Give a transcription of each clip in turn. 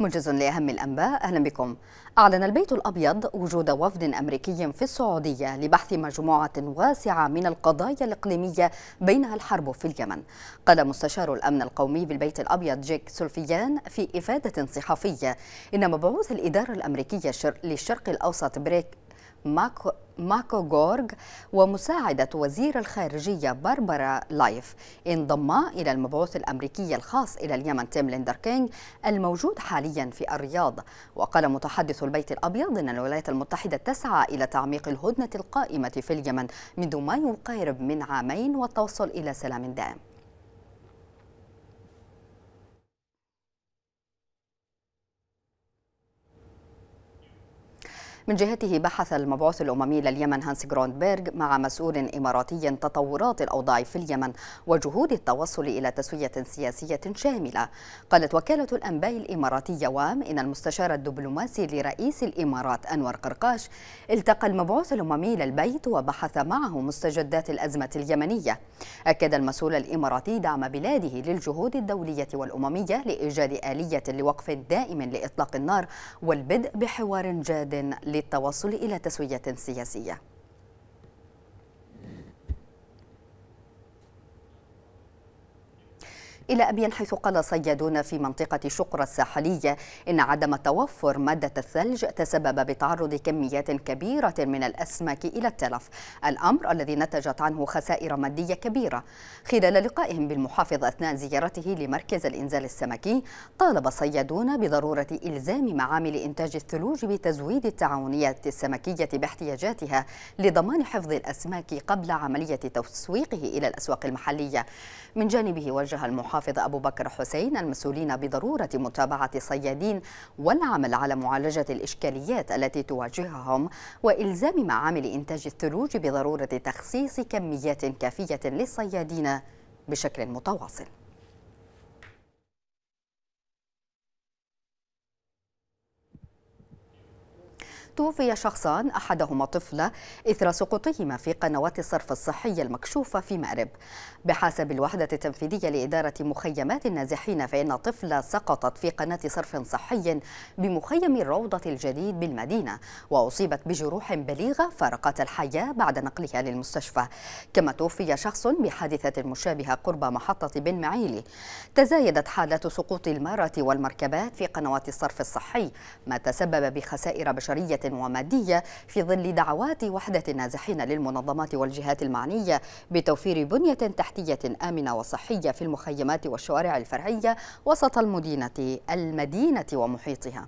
موجز لأهم الأنباء أهلا بكم أعلن البيت الأبيض وجود وفد أمريكي في السعودية لبحث مجموعة واسعة من القضايا الإقليمية بينها الحرب في اليمن قال مستشار الأمن القومي بالبيت الأبيض جيك سولفيان في إفادة صحفية إن مبعوث الإدارة الأمريكية للشرق الأوسط بريك ماكو ماكو جورج ومساعدة وزير الخارجية باربرا لايف انضما إلى المبعوث الأمريكي الخاص إلى اليمن تيم ليندر كينغ الموجود حاليا في الرياض وقال متحدث البيت الأبيض أن الولايات المتحدة تسعى إلى تعميق الهدنة القائمة في اليمن منذ ما يقارب من عامين والتوصل إلى سلام دائم من جهته بحث المبعوث الأممي لليمن هانس جروندبرغ مع مسؤول إماراتي تطورات الأوضاع في اليمن وجهود التوصل إلى تسوية سياسية شاملة قالت وكالة الأنباء الإماراتية وام إن المستشار الدبلوماسي لرئيس الإمارات أنور قرقاش التقى المبعوث الأممي للبيت وبحث معه مستجدات الأزمة اليمنية أكد المسؤول الإماراتي دعم بلاده للجهود الدولية والأممية لإيجاد آلية لوقف دائم لإطلاق النار والبدء بحوار جاد للتوصل إلى تسوية سياسية إلى أبين حيث قال صيادون في منطقة شقرة الساحلية إن عدم توفر مادة الثلج تسبب بتعرض كميات كبيرة من الأسماك إلى التلف الأمر الذي نتجت عنه خسائر مادية كبيرة خلال لقائهم بالمحافظ أثناء زيارته لمركز الإنزال السمكي طالب صيادون بضرورة إلزام معامل إنتاج الثلوج بتزويد التعاونيات السمكية باحتياجاتها لضمان حفظ الأسماك قبل عملية تسويقه إلى الأسواق المحلية من جانبه وجه المحافظ المحافظ أبو بكر حسين المسؤولين بضرورة متابعة الصيادين والعمل على معالجة الإشكاليات التي تواجههم وإلزام معامل إنتاج الثلوج بضرورة تخصيص كميات كافية للصيادين بشكل متواصل توفي شخصان أحدهما طفلة إثر سقوطهما في قنوات الصرف الصحية المكشوفة في مأرب بحسب الوحدة التنفيذية لإدارة مخيمات النازحين فإن طفلة سقطت في قناة صرف صحي بمخيم الروضة الجديد بالمدينة وأصيبت بجروح بليغة فارقت الحياة بعد نقلها للمستشفى كما توفي شخص بحادثة مشابهة قرب محطة بن معيلي تزايدت حالات سقوط المارة والمركبات في قنوات الصرف الصحي ما تسبب بخسائر بشرية ومادية في ظل دعوات وحدة النازحين للمنظمات والجهات المعنية بتوفير بنية تحتية آمنة وصحية في المخيمات والشوارع الفرعية وسط المدينة المدينة ومحيطها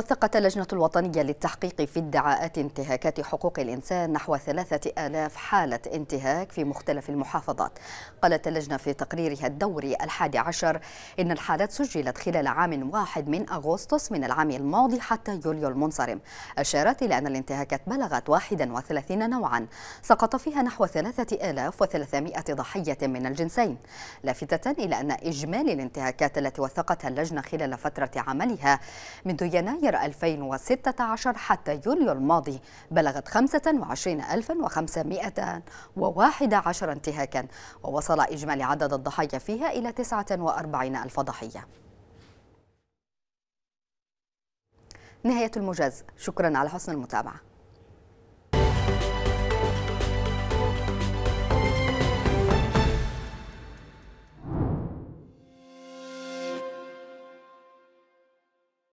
وثقت اللجنة الوطنية للتحقيق في ادعاءات انتهاكات حقوق الإنسان نحو ثلاثة آلاف حالة انتهاك في مختلف المحافظات قالت اللجنة في تقريرها الدوري الحادي عشر إن الحالات سجلت خلال عام واحد من أغسطس من العام الماضي حتى يوليو المنصرم أشارت إلى أن الانتهاكات بلغت 31 نوعا سقط فيها نحو 3300 ضحية من الجنسين لافتة إلى أن إجمالي الانتهاكات التي وثقتها اللجنة خلال فترة عملها منذ يناير يناير 2016 حتى يوليو الماضي بلغت 25511 انتهاكا ووصل إجمالي عدد الضحايا فيها إلى 49 ألف ضحية نهاية المجاز شكرا على حسن المتابعة